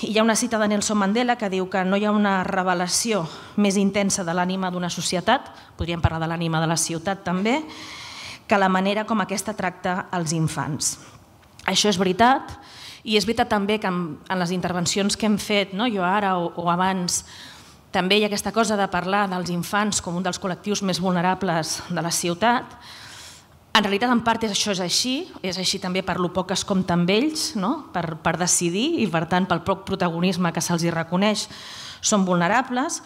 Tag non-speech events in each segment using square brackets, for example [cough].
Hi ha una cita de Nelson Mandela que diu que no hi ha una revelació més intensa de l'ànima d'una societat, podríem parlar de l'ànima de la ciutat també, que la manera com aquesta tracta els infants. Això és veritat, i és veritat també que en les intervencions que hem fet, no, jo ara o, o abans, també hi ha aquesta cosa de parlar dels infants com un dels col·lectius més vulnerables de la ciutat, en realitat, en part, és, això és així, és així també per lo poc que es compta amb ells, no? per, per decidir, i per tant, pel poc protagonisme que se'ls reconeix, són vulnerables,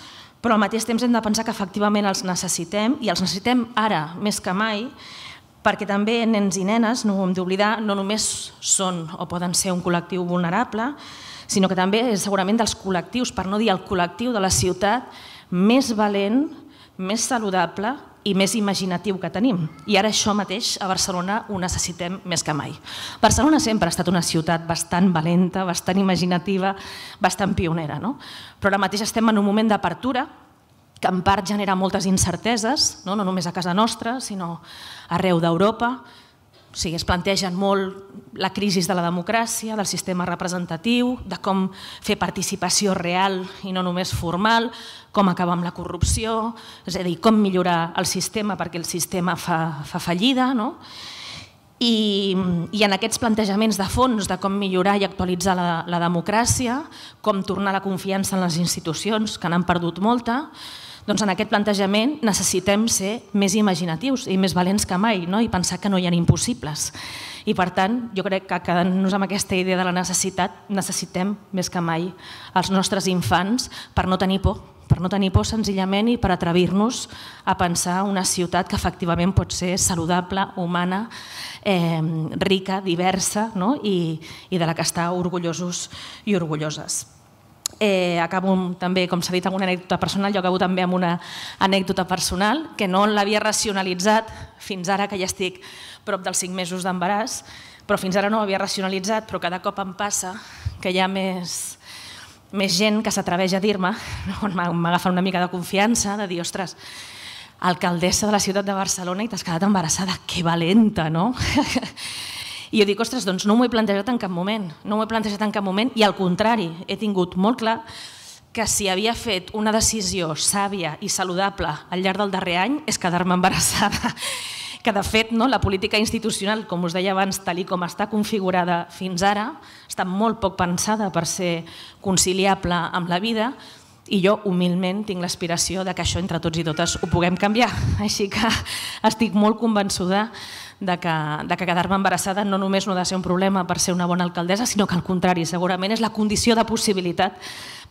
però al mateix temps hem de pensar que efectivament els necessitem, i els necessitem ara, més que mai, perquè també nens i nenes, no ho hem d'oblidar, no només són o poden ser un col·lectiu vulnerable, sinó que també és segurament dels col·lectius, per no dir el col·lectiu de la ciutat, més valent, més saludable i més imaginatiu que tenim. I ara això mateix a Barcelona ho necessitem més que mai. Barcelona sempre ha estat una ciutat bastant valenta, bastant imaginativa, bastant pionera. No? Però ara mateix estem en un moment d'apertura que en part genera moltes incerteses, no, no només a casa nostra, sinó arreu d'Europa, o sigui, es plantegen molt la crisi de la democràcia, del sistema representatiu, de com fer participació real i no només formal, com acabar amb la corrupció, és a dir, com millorar el sistema perquè el sistema fa, fa fallida, no? I, I en aquests plantejaments de fons de com millorar i actualitzar la, la democràcia, com tornar la confiança en les institucions, que n'han perdut molta, doncs en aquest plantejament necessitem ser més imaginatius i més valents que mai no? i pensar que no hi ha impossibles. I per tant, jo crec que quedant-nos amb aquesta idea de la necessitat, necessitem més que mai els nostres infants per no tenir por, per no tenir por senzillament i per atrevir-nos a pensar una ciutat que efectivament pot ser saludable, humana, eh, rica, diversa no? I, i de la que està orgullosos i orgulloses. Eh, acabo també, com s'ha dit, amb una anècdota personal, jo acabo també amb una anècdota personal que no l'havia racionalitzat fins ara que ja estic prop dels 5 mesos d'embaràs, però fins ara no ho havia racionalitzat, però cada cop em passa que hi ha més, més gent que s'atreveix a dir-me, m'agafa una mica de confiança, de dir, ostres, alcaldessa de la ciutat de Barcelona i t'has quedat embarassada, que valenta, no? [laughs] I jo dic, ostres, doncs no m'ho he plantejat en cap moment, no m'ho he plantejat en cap moment i al contrari, he tingut molt clar que si havia fet una decisió sàvia i saludable al llarg del darrer any és quedar-me embarassada [laughs] que de fet no, la política institucional, com us deia abans, tal com està configurada fins ara, està molt poc pensada per ser conciliable amb la vida, i jo humilment tinc l'aspiració de que això entre tots i totes ho puguem canviar. [laughs] Així que estic molt convençuda de que, de que quedar-me embarassada no només no ha de ser un problema per ser una bona alcaldessa, sinó que al contrari, segurament és la condició de possibilitat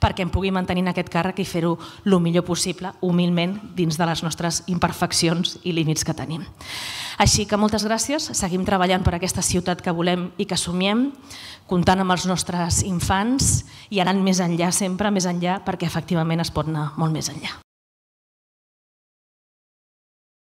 perquè em pugui mantenir en aquest càrrec i fer-ho el millor possible, humilment, dins de les nostres imperfeccions i límits que tenim. Així que moltes gràcies, seguim treballant per aquesta ciutat que volem i que somiem, comptant amb els nostres infants i anant més enllà sempre, més enllà, perquè efectivament es pot anar molt més enllà.